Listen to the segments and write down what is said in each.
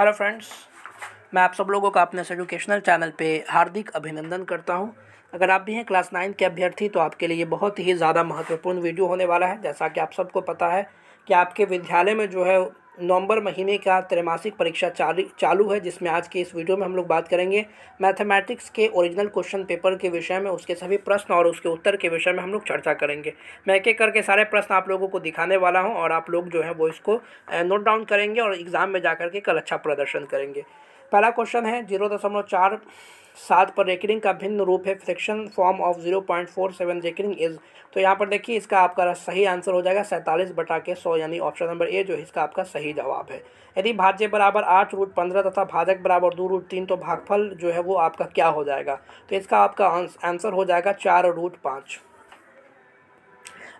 hello friends मैं आप सब लोगों का अपने एजुकेशनल चैनल पे हार्दिक अभिनंदन करता हूं अगर आप भी हैं क्लास नाइन के अभ्यर्थी तो आपके लिए बहुत ही ज़्यादा महत्वपूर्ण वीडियो होने वाला है जैसा कि आप सबको पता है कि आपके विद्यालय में जो है नवंबर महीने का त्रैमासिक परीक्षा चालू है जिसमें आज के इस वीडियो में हम लोग बात करेंगे मैथमेटिक्स के ओरिजिनल क्वेश्चन पेपर के विषय में उसके सभी प्रश्न और उसके उत्तर के विषय में हम लोग चर्चा करेंगे मैं एक एक करके सारे प्रश्न आप लोगों को दिखाने वाला हूँ और आप लोग जो है वो इसको नोट डाउन करेंगे और एग्ज़ाम में जा करके कल अच्छा प्रदर्शन करेंगे पहला क्वेश्चन है जीरो दशमलव चार सात पर रेकरिंग का भिन्न रूप है fraction form of zero point four seven recurring is तो यहाँ पर देखिए इसका आपका सही आंसर हो जाएगा सैंतालीस बटा के सौ यानी ऑप्शन नंबर ए जो इसका आपका सही जवाब है यदि भाज्य बराबर आठ रूट पंद्रह तथा भाजक बराबर दो रूट तीन तो भागफल जो है वो आपका क्या हो जाएगा तो इसका आपका आंसर हो जाएगा चार रूट पाँच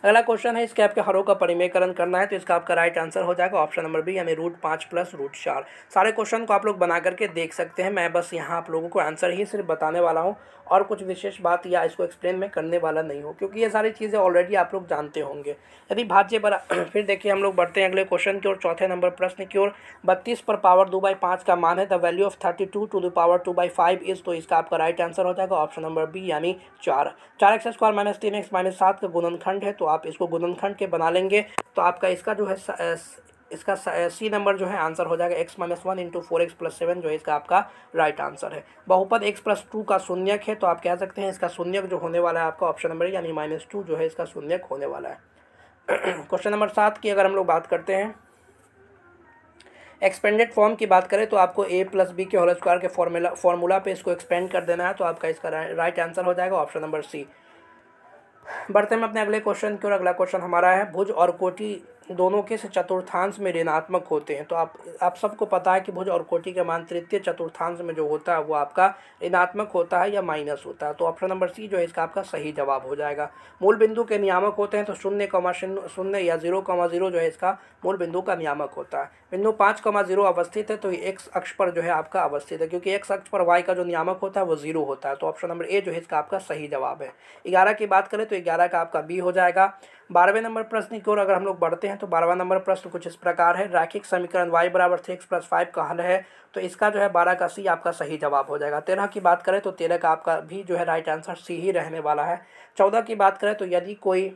अगला क्वेश्चन है इसके आपके हरों का परिमयकरण करना है तो इसका आपका राइट आंसर हो जाएगा ऑप्शन नंबर बी यानी रूट पाँच प्लस रूट चार सारे क्वेश्चन को आप लोग बना करके देख सकते हैं मैं बस यहाँ आप लोगों को आंसर ही सिर्फ बताने वाला हूँ और कुछ विशेष बात या इसको एक्सप्लेन में करने वाला नहीं हूँ क्योंकि ये सारी चीज़ें ऑलरेडी आप लोग जानते होंगे यदि भाज्य पर फिर देखिए हम लोग बढ़ते हैं अगले क्वेश्चन की ओर चौथे नंबर प्रश्न की ओर बत्तीस पर पावर दो बाई पाँच का मान है the value of thirty two to the power two by five is तो इसका आपका राइट आंसर हो जाएगा ऑप्शन नंबर बी यानी चार चार एक्स स्क्वायर माइनस तीन एक्स माइनस सात का गुणनखंड है तो आप इसको गुदनखंड के बना लेंगे तो आपका इसका जो है इसका सी नंबर जो है आंसर हो जाएगा x minus one into four x plus seven जो है इसका आपका राइट आंसर है बहुपद एक्स प्लस टू का शून्यक है तो आप कह सकते हैं इसका शून्यक जो होने वाला है आपका ऑप्शन नंबर यानी माइनस टू जो है इसका शून्यक होने वाला है क्वेश्चन नंबर सात की अगर हम लोग बात करते हैं एक्सपेंडेड फॉर्म की बात करें तो आपको ए प्लस बी के होल स्क्वायर के फॉर्मूला फॉर्मूला पे इसको एक्सपेंड कर देना है तो आपका इसका राइट आंसर हो जाएगा ऑप्शन नंबर सी बढ़ते हैं अपने अगले क्वेश्चन की ओर अगला क्वेश्चन हमारा है भुज और कोटी दोनों के चतुर्थांश में ऋणात्मक होते हैं तो आप आप सबको पता है कि भुज और कोटि के मान तृतीय चतुर्थांश में जो होता है वो आपका ऋणात्मक होता है या माइनस होता है तो ऑप्शन नंबर सी जो है इसका आपका सही जवाब हो जाएगा मूल बिंदु के नियामक होते हैं तो शून्य कमा शून्य या जीरो कमा जीरो जो है इसका मूल बिंदु का नियामक होता है बिंदु पाँच कमा जीरो अवस्थित है तो एक अक्ष पर जो है आपका अवस्थित है क्योंकि एक अक्ष पर वाई का जो नियामक होता है वो जीरो होता है तो ऑप्शन नंबर ए जो है इसका आपका सही जवाब है ग्यारह की बात करें तो ग्यारह का आपका बी हो जाएगा बारहवें नंबर प्रश्न की ओर अगर हम लोग बढ़ते हैं तो बारहवा नंबर प्रश्न कुछ इस प्रकार है रैखिक समीकरण वाई बराबर थ्री एक्स प्लस फाइव का हल है तो इसका जो है बारह का सी आपका सही जवाब हो जाएगा तेरह की बात करें तो तेरह का आपका भी जो है राइट आंसर सी ही रहने वाला है चौदह की बात करें तो यदि कोई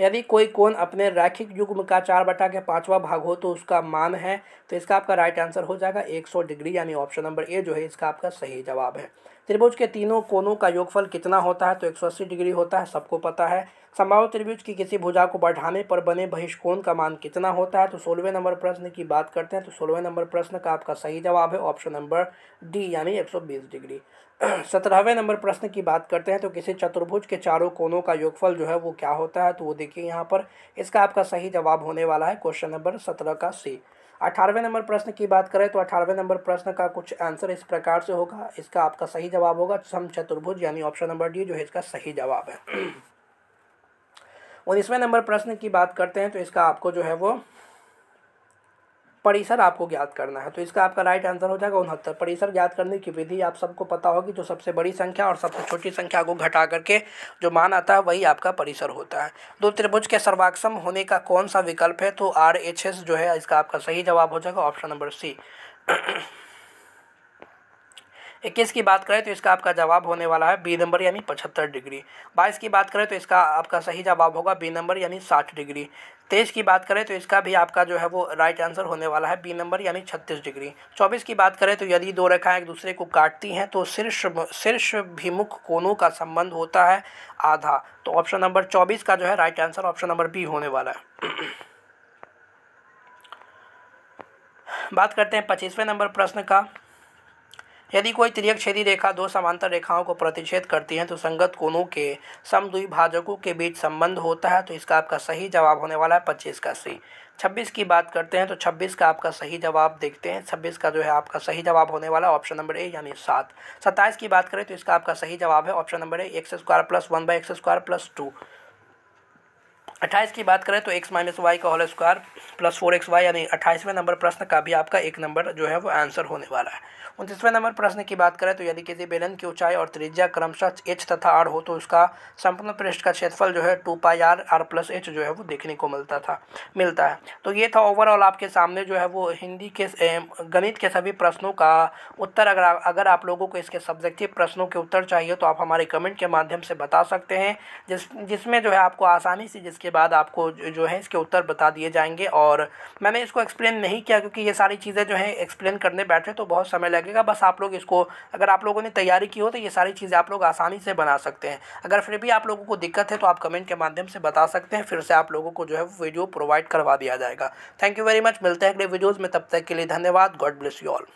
यदि कोई कोण अपने रैखिक युग्म का चार बटा के पाँचवा भाग हो तो उसका मान है तो इसका आपका राइट आंसर हो जाएगा 100 डिग्री यानी ऑप्शन नंबर ए जो है इसका आपका सही जवाब है त्रिभुज के तीनों कोनों का योगफल कितना होता है तो 180 डिग्री होता है सबको पता है संभाव त्रिभुज की किसी भुजा को बढ़ाने पर बने बहिष्कोण का मान कितना होता है तो सोलहवें नंबर प्रश्न की बात करते हैं तो सोलहवें नंबर प्रश्न का आपका सही जवाब है ऑप्शन नंबर डी यानी 120 डिग्री सत्रहवें नंबर प्रश्न की बात करते हैं तो किसी चतुर्भुज के चारों कोनों का योगफल जो है वो क्या होता है तो वो देखिए यहाँ पर इसका आपका सही जवाब होने वाला है क्वेश्चन नंबर सत्रह का सी अठारहवें नंबर प्रश्न की बात करें तो अठारहवें नंबर प्रश्न का कुछ आंसर इस प्रकार से होगा इसका आपका सही जवाब होगा सम चतुर्भुज यानी ऑप्शन नंबर डी जो है इसका सही जवाब है उन्नीसवें नंबर प्रश्न की बात करते हैं तो इसका आपको जो है वो परिसर आपको ज्ञात करना है तो इसका आपका राइट आंसर हो जाएगा उनहत्तर परिसर ज्ञात करने की विधि आप सबको पता होगी जो सबसे बड़ी संख्या और सबसे छोटी संख्या को घटा करके जो मान आता है वही आपका परिसर होता है दो त्रिभुज के सर्वाक्षम होने का कौन सा विकल्प है तो आर एच एस जो है इसका आपका सही जवाब हो जाएगा ऑप्शन नंबर सी इक्कीस की बात करें तो इसका आपका जवाब होने वाला है बी नंबर यानी पचहत्तर डिग्री बाईस की बात करें तो इसका आपका सही जवाब होगा बी नंबर यानी साठ डिग्री तेईस की बात करें तो इसका भी आपका जो है वो राइट आंसर होने वाला है बी नंबर यानी छत्तीस डिग्री चौबीस की बात करें तो यदि दो रेखाएं एक दूसरे को काटती हैं तो शीर्ष शीर्ष भिमुख कोनों का संबंध होता है आधा तो ऑप्शन नंबर चौबीस का जो है right answer option number B होने वाला है बात करते हैं पच्चीसवें नंबर प्रश्न का यदि कोई त्रिय छेदी रेखा दो समांतर रेखाओं को प्रतिच्छेद करती है तो संगत कोणों के सम भाजकों के बीच संबंध होता है तो इसका आपका सही जवाब होने वाला है पच्चीस का सी छब्बीस की बात करते हैं तो छब्बीस का आपका सही जवाब देखते हैं छब्बीस का जो है आपका सही जवाब होने वाला ऑप्शन नंबर ए यानी सात सत्ताईस की बात करें तो इसका आपका सही जवाब है option number A x square plus one by x square plus two अट्ठाईस की बात करें तो एक्स माइनस वाई का whole square plus four x y यानी अट्ठाईसवें नंबर प्रश्न का भी आपका एक नंबर जो है वो आंसर होने वाला है उनतीसवें नंबर प्रश्न की बात करें तो यदि किसी बेलन की ऊंचाई और त्रिज्या क्रमशः एच तथा आर हो तो उसका संपूर्ण पृष्ठ का क्षेत्रफल जो है two pi r r plus h जो है वो देखने को मिलता था मिलता है तो ये था ओवरऑल आपके सामने जो है वो हिंदी के गणित के सभी प्रश्नों का उत्तर अगर अगर आप लोगों को इसके सब्जेक्टिव प्रश्नों के उत्तर चाहिए तो आप हमारे कमेंट के माध्यम से बता सकते हैं जिस जिसमें जो है आपको आसानी से जिसके बाद आपको जो है इसके उत्तर बता दिए जाएंगे और मैंने इसको एक्सप्लेन नहीं किया क्योंकि ये सारी चीज़ें जो है एक्सप्लेन करने बैठे तो बहुत समय लगेगा बस आप लोग इसको अगर आप लोगों ने तैयारी की हो तो ये सारी चीज़ें आप लोग आसानी से बना सकते हैं अगर फिर भी आप लोगों को दिक्कत है तो आप कमेंट के माध्यम से बता सकते हैं फिर से आप लोगों को जो है वीडियो प्रोवाइड करवा दिया जाएगा थैंक यू वेरी मच मिलते हैं अगले वीडियोज़ में तब तक के लिए धन्यवाद गॉड ब्लेस यू ऑल